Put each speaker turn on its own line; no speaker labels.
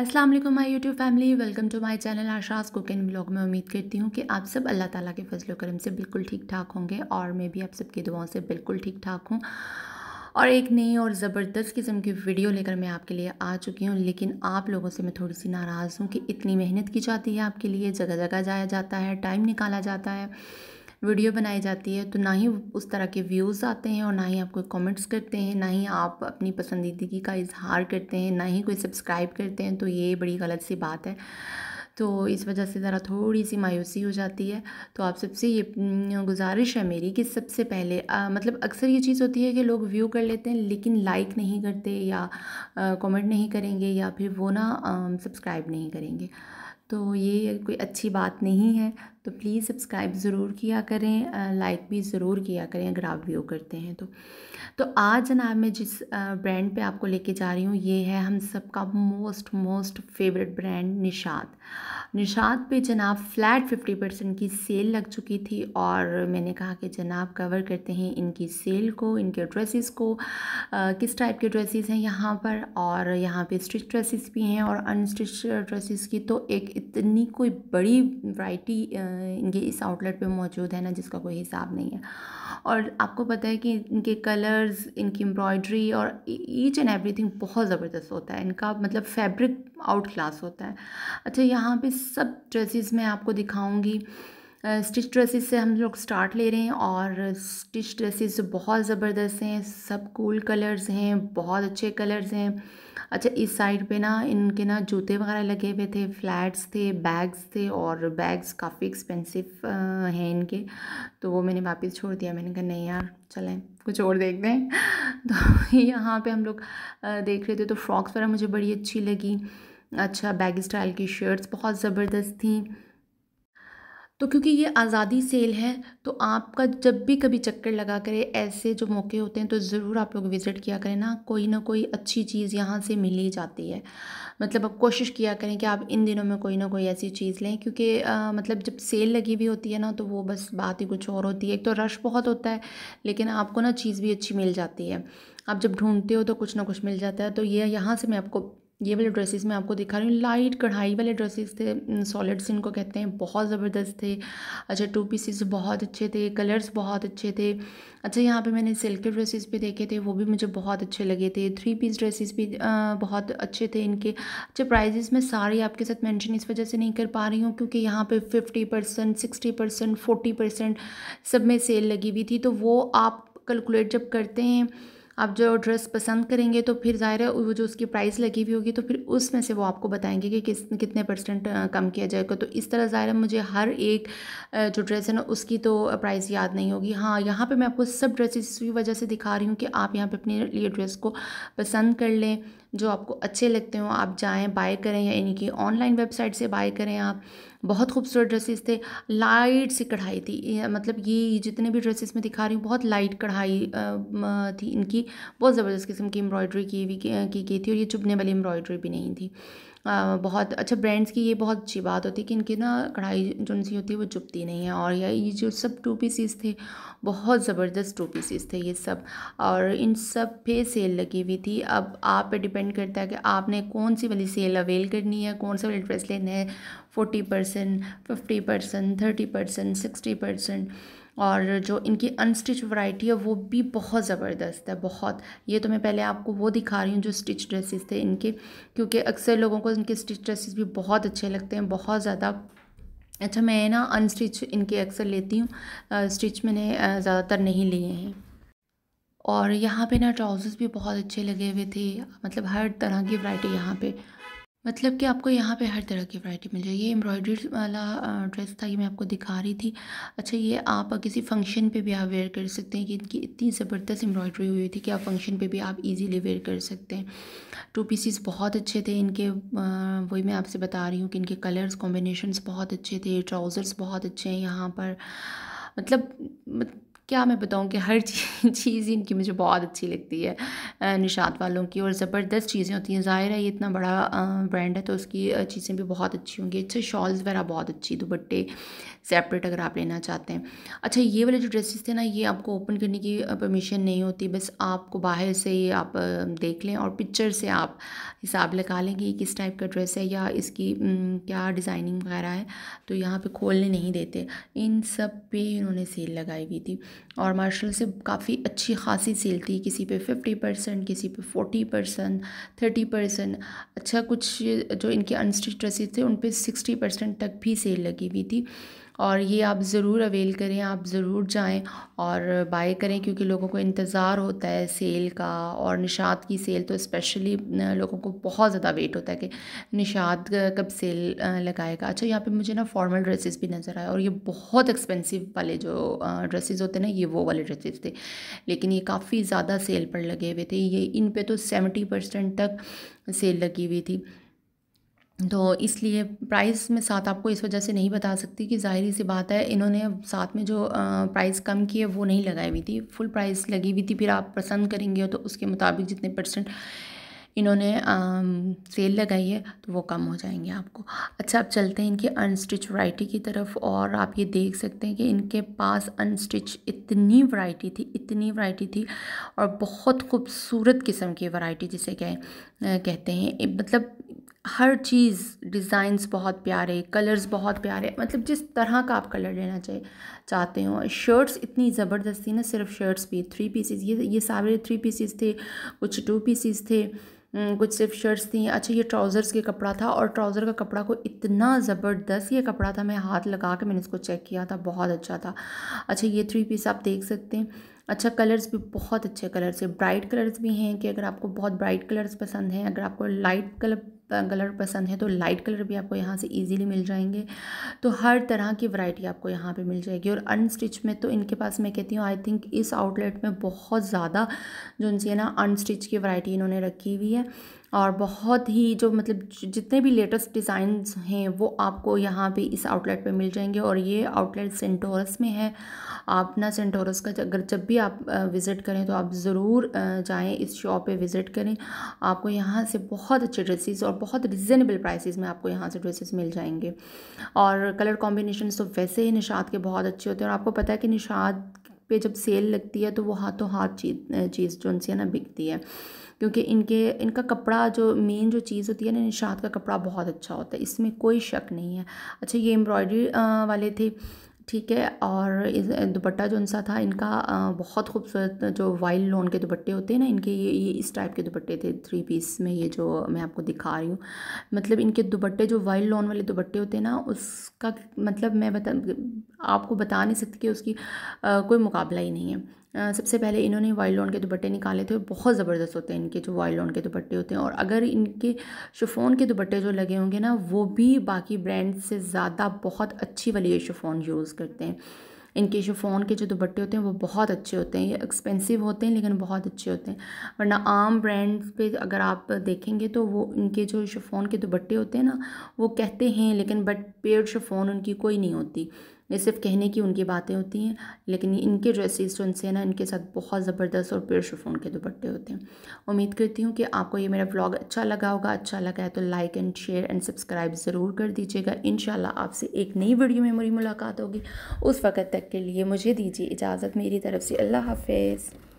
असलम माई YouTube YouTube family welcome to my channel Asha's cooking blog में उम्मीद करती हूँ कि आप सब अल्लाह ताला के फजल करम से बिल्कुल ठीक ठाक होंगे और मैं भी आप सबकी दुआओं से बिल्कुल ठीक ठाक हूँ और एक नई और ज़बरदस्त किस्म की वीडियो लेकर मैं आपके लिए आ चुकी हूँ लेकिन आप लोगों से मैं थोड़ी सी नाराज़ हूँ कि इतनी मेहनत की जाती है आपके लिए जगह जगह जाया जाता है टाइम निकाला जाता है वीडियो बनाई जाती है तो ना ही उस तरह के व्यूज़ आते हैं और ना ही आप कोई कॉमेंट्स करते हैं ना ही आप अपनी पसंदीदगी का इजहार करते हैं ना ही कोई सब्सक्राइब करते हैं तो ये बड़ी गलत सी बात है तो इस वजह से ज़रा थोड़ी सी मायूसी हो जाती है तो आप सबसे ये गुजारिश है मेरी कि सबसे पहले आ, मतलब अक्सर ये चीज़ होती है कि लोग व्यू कर लेते हैं लेकिन लाइक नहीं करते या कमेंट नहीं करेंगे या फिर वो ना सब्सक्राइब नहीं करेंगे तो ये कोई अच्छी बात नहीं है तो प्लीज़ सब्सक्राइब ज़रूर किया करें लाइक भी ज़रूर किया करें अगर आप व्यू करते हैं तो तो आज जनाब मैं जिस ब्रांड पे आपको लेके जा रही हूँ ये है हम सबका most most favourite brand Nishat Nishat पे जनाब फ़्लैट फिफ्टी परसेंट की सेल लग चुकी थी और मैंने कहा कि जनाब कवर करते हैं इनकी सेल को इनके ड्रेसिस को आ, किस टाइप के ड्रेसिस हैं यहाँ पर और यहाँ पर स्टिच ड्रेसिस भी हैं और अनस्टिच ड्रेसिस की तो एक इतनी कोई बड़ी वाइटी इनके इस आउटलेट पे मौजूद है ना जिसका कोई हिसाब नहीं है और आपको पता है कि इनके कलर्स इनकी एम्ब्रॉयडरी और ईच एंड एवरीथिंग बहुत ज़बरदस्त होता है इनका मतलब फैब्रिक आउट क्लास होता है अच्छा यहाँ पे सब ड्रेसेस मैं आपको दिखाऊंगी स्टिच ड्रेसेस से हम लोग स्टार्ट ले रहे हैं और स्टिच ड्रेसेस बहुत ज़बरदस्त हैं सब कूल कलर्स हैं बहुत अच्छे कलर्स हैं अच्छा इस साइड पे ना इनके ना जूते वगैरह लगे हुए थे फ्लैट्स थे बैग्स थे और बैग्स काफ़ी एक्सपेंसिव हैं इनके तो वो मैंने वापस छोड़ दिया मैंने कहा नहीं यार चलें कुछ और देखते हैं तो यहाँ पे हम लोग देख रहे थे तो फ्रॉक्स वगैरह मुझे बड़ी अच्छी लगी अच्छा बैग स्टाइल की शर्ट्स बहुत ज़बरदस्त थी तो क्योंकि ये आज़ादी सेल है तो आपका जब भी कभी चक्कर लगा करें ऐसे जो मौके होते हैं तो ज़रूर आप लोग विज़िट किया करें ना कोई ना कोई अच्छी चीज़ यहाँ से मिल ही जाती है मतलब आप कोशिश किया करें कि आप इन दिनों में कोई ना कोई ऐसी चीज़ लें क्योंकि आ, मतलब जब सेल लगी हुई होती है ना तो वो बस बात ही कुछ और होती है एक तो रश बहुत होता है लेकिन आपको ना चीज़ भी अच्छी मिल जाती है आप जब ढूंढते हो तो कुछ ना कुछ मिल जाता है तो ये यहाँ से मैं आपको ये वाले ड्रेसेस मैं आपको दिखा रही हूँ लाइट कढ़ाई वाले ड्रेसेस थे सॉलिड्स इनको कहते हैं बहुत ज़बरदस्त थे अच्छा टू पीसेस बहुत अच्छे थे कलर्स बहुत अच्छे थे अच्छा यहाँ पे मैंने सिल्क के ड्रेसेस भी देखे थे वो भी मुझे बहुत अच्छे लगे थे थ्री पीस ड्रेसेस भी आ, बहुत अच्छे थे इनके अच्छा प्राइजेस मैं सारे आपके साथ मैंशन इस वजह से नहीं कर पा रही हूँ क्योंकि यहाँ पर fifty percent sixty percent percent सब में सेल लगी हुई थी तो वो आप कैलकुलेट जब करते हैं आप जो ड्रेस पसंद करेंगे तो फिर ज़ाहिर है वो जो उसकी प्राइस लगी हुई होगी तो फिर उसमें से वो आपको बताएंगे कि किस कितने परसेंट कम किया जाएगा तो इस तरह ज़ाहिर है मुझे हर एक जो ड्रेस है ना उसकी तो प्राइस याद नहीं होगी हाँ यहाँ पर मैं आपको सब ड्रेसेस की वजह से दिखा रही हूँ कि आप यहाँ पर अपने लिए ड्रेस को पसंद कर लें जो आपको अच्छे लगते हो आप जाएँ बाय करें यानी कि ऑनलाइन वेबसाइट से बाय करें आप बहुत खूबसूरत ड्रेसेस थे लाइट सी कढ़ाई थी मतलब ये जितने भी ड्रेसेस मैं दिखा रही हूँ बहुत लाइट कढ़ाई थी इनकी बहुत ज़बरदस्त किस्म की एम्ब्रॉयडरी की हुई की गई थी और ये चुभने वाली एम्ब्रॉयडरी भी नहीं थी बहुत अच्छा ब्रांड्स की ये बहुत अच्छी बात होती है कि इनकी ना कढ़ाई जो सी होती है वो चुपती नहीं है और ये जो सब टू पीसीस थे बहुत ज़बरदस्त टू पीसीस थे ये सब और इन सब पे सेल लगी हुई थी अब आप पे डिपेंड करता है कि आपने कौन सी वाली सेल अवेल करनी है कौन सा वाली ड्रेस लेना है forty percent fifty percent thirty percent sixty percent और जो इनकी अनस्टिच वैरायटी है वो भी बहुत ज़बरदस्त है बहुत ये तो मैं पहले आपको वो दिखा रही हूँ जो स्टिच ड्रेसेस थे इनके क्योंकि अक्सर लोगों को इनके स्टिच ड्रेसेस भी बहुत अच्छे लगते हैं बहुत ज़्यादा अच्छा मैं ना अनस्टिच इनके अक्सर लेती हूँ स्टिच मैंने ज़्यादातर नहीं लिए हैं और यहाँ पे ना ट्राउज़र्स भी बहुत अच्छे लगे हुए थे मतलब हर तरह की वैरायटी यहाँ पे मतलब कि आपको यहाँ पे हर तरह की वैरायटी मिल जाएगी ये एम्ब्रॉयडरी वाला ड्रेस था ये मैं आपको दिखा रही थी अच्छा ये आप किसी फंक्शन पे भी आप वेयर कर सकते हैं कि इनकी इतनी ज़बरदस्त एम्ब्रॉयडरी हुई थी कि आप फंक्शन पे भी आप इजीली वेयर कर सकते हैं टू पीसीस बहुत अच्छे थे इनके वही मैं आपसे बता रही हूँ कि इनके कलर्स कॉम्बिनेशन बहुत अच्छे थे ट्राउज़र्स बहुत अच्छे हैं यहाँ पर मतलब क्या मैं बताऊँ कि हर चीज़ इनकी मुझे बहुत अच्छी लगती है निशात वालों की और ज़बरदस्त चीज़ें होती हैं ज़ाहिर है ये इतना बड़ा ब्रांड है तो उसकी चीज़ें भी बहुत अच्छी होंगी अच्छे शॉल्स वगैरह बहुत अच्छी दुपट्टे सेपरेट अगर आप लेना चाहते हैं अच्छा ये वाले जो ड्रेसेस थे ना ये आपको ओपन करने की परमिशन नहीं होती बस आपको बाहर से ये आप देख लें और पिक्चर से आप हिसाब लगा लें कि ये किस टाइप का ड्रेस है या इसकी क्या डिज़ाइनिंग वगैरह है तो यहाँ पे खोलने नहीं देते इन सब पे इन्होंने सेल लगाई हुई थी और मार्शल से काफ़ी अच्छी खासी सेल थी किसी पे फिफ्टी परसेंट परसेंट किसी पे फोर्टी परसेंट थर्टी परसेंट अच्छा कुछ जो इनके अनस्टिच ड्रेसेस थे उन पर सिक्सटी परसेंट तक भी सेल लगी हुई थी और ये आप ज़रूर अवेल करें आप ज़रूर जाएं और बाय करें क्योंकि लोगों को इंतज़ार होता है सेल का और निशात की सेल तो स्पेशली लोगों को बहुत ज़्यादा वेट होता है कि निशात कब सेल लगाएगा अच्छा यहाँ पे मुझे ना फॉर्मल ड्रेसेस भी नज़र आए और ये बहुत एक्सपेंसिव वाले जो ड्रेसेस होते ना ये वो वाले ड्रेसेस थे लेकिन ये काफ़ी ज़्यादा सेल पर लगे हुए थे ये इन पर तो सेवेंटी परसेंट तक सेल लगी हुई थी तो इसलिए प्राइस में साथ आपको इस वजह से नहीं बता सकती कि ज़ाहिर सी बात है इन्होंने साथ में जो प्राइस कम की है वो नहीं लगाई हुई थी फुल प्राइस लगी हुई थी फिर आप पसंद करेंगे तो उसके मुताबिक जितने परसेंट इन्होंने सेल लगाई है तो वो कम हो जाएंगे आपको अच्छा अब चलते हैं इनके अनस्टिच वैरायटी की तरफ और आप ये देख सकते हैं कि इनके पास अनस्टिच इतनी वैरायटी थी इतनी वैरायटी थी और बहुत खूबसूरत किस्म की वैरायटी जिसे कह कहते हैं मतलब हर चीज़ डिज़ाइंस बहुत प्यारे कलर्स बहुत प्यारे मतलब जिस तरह का आप कलर लेना चाहे चाहते हो शर्ट्स इतनी ज़बरदस्त थी ना सिर्फ शर्ट्स भी थ्री पीसीज ये ये सारे थ्री पीसीज थे कुछ टू पीसीज थे कुछ सिर्फ शर्ट्स थी अच्छा ये ट्राउज़र्स के कपड़ा था और ट्राउज़र का कपड़ा को इतना ज़बरदस्त ये कपड़ा था मैं हाथ लगा के मैंने इसको चेक किया था बहुत अच्छा था अच्छा ये थ्री पीस आप देख सकते हैं अच्छा कलर्स भी बहुत अच्छे कलर्स है ब्राइट कलर्स भी हैं कि अगर आपको बहुत ब्राइट कलर्स पसंद हैं अगर आपको लाइट कलर कलर पसंद है तो लाइट कलर भी आपको यहाँ से इजीली मिल जाएंगे तो हर तरह की वैरायटी आपको यहाँ पे मिल जाएगी और अनस्टिच में तो इनके पास मैं कहती हूँ आई थिंक इस आउटलेट में बहुत ज़्यादा जो उनसे ना अनस्टिच की वैरायटी इन्होंने रखी हुई है और बहुत ही जो मतलब जितने भी लेटेस्ट डिज़ाइंस हैं वो आपको यहाँ पे इस आउटलेट पे मिल जाएंगे और ये आउटलेट सेंटोरस में है आप ना सेंटोरस का अगर जब भी आप विज़िट करें तो आप ज़रूर जाएं इस शॉप पे विज़िट करें आपको यहाँ से बहुत अच्छे ड्रेसेस और बहुत रिजनेबल प्राइसेस में आपको यहाँ से ड्रेसेस मिल जाएंगे और कलर कॉम्बिनेशन तो वैसे ही निशात के बहुत अच्छे होते हैं और आपको पता है कि निशात पे जब सेल लगती है तो वो हाथों हाथ चीज चीज़ जो उनसे ना बिकती है क्योंकि इनके इनका कपड़ा जो मेन जो चीज़ होती है ना निशात का कपड़ा बहुत अच्छा होता है इसमें कोई शक नहीं है अच्छा ये एम्ब्रॉयडरी वाले थे ठीक है और इस दुपट्टा जो सा था इनका बहुत खूबसूरत जो वाइल्ड लोन के दुपट्टे होते हैं ना इनके ये ये इस टाइप के दुपट्टे थे थ्री पीस में ये जो मैं आपको दिखा रही हूँ मतलब इनके दुपट्टे जो वाइल्ड लोन वाले दुपट्टे होते हैं ना उसका मतलब मैं बता आपको बता नहीं सकती कि उसकी आ, कोई मुकाबला ही नहीं है सबसे पहले इन्होंने लोन के दुपट्टे निकाले थे बहुत ज़बरदस्त होते हैं इनके जो लोन के दुपट्टे होते हैं और अगर इनके शफोन के दुपट्टे जो लगे होंगे ना वो भी बाकी ब्रांड से ज़्यादा बहुत अच्छी वाली ये शफोन यूज़ करते हैं इनके शिफोन के जो दुपट्टे होते हैं वो बहुत अच्छे होते हैं ये एक्सपेंसिव होते हैं लेकिन बहुत अच्छे होते हैं वरना आम ब्रांड्स पे अगर आप देखेंगे तो वो इनके जो शिफोन के दुपट्टे होते हैं ना वो कहते हैं लेकिन बट पेड शिफोन उनकी कोई नहीं होती ये सिर्फ कहने की उनकी बातें होती हैं लेकिन इनके ड्रेसेस जो हैं ना इनके साथ बहुत ज़बरदस्त और प्योर शफोन के दुपट्टे होते हैं उम्मीद करती हूँ कि आपको ये मेरा ब्लॉग अच्छा लगा होगा अच्छा लगा है तो like and share and subscribe ज़रूर कर दीजिएगा इन आपसे एक नई वीडियो में मेरी मुलाकात होगी उस वक़्त तक के लिए मुझे दीजिए इजाज़त मेरी तरफ से अल्लाह हाफिज़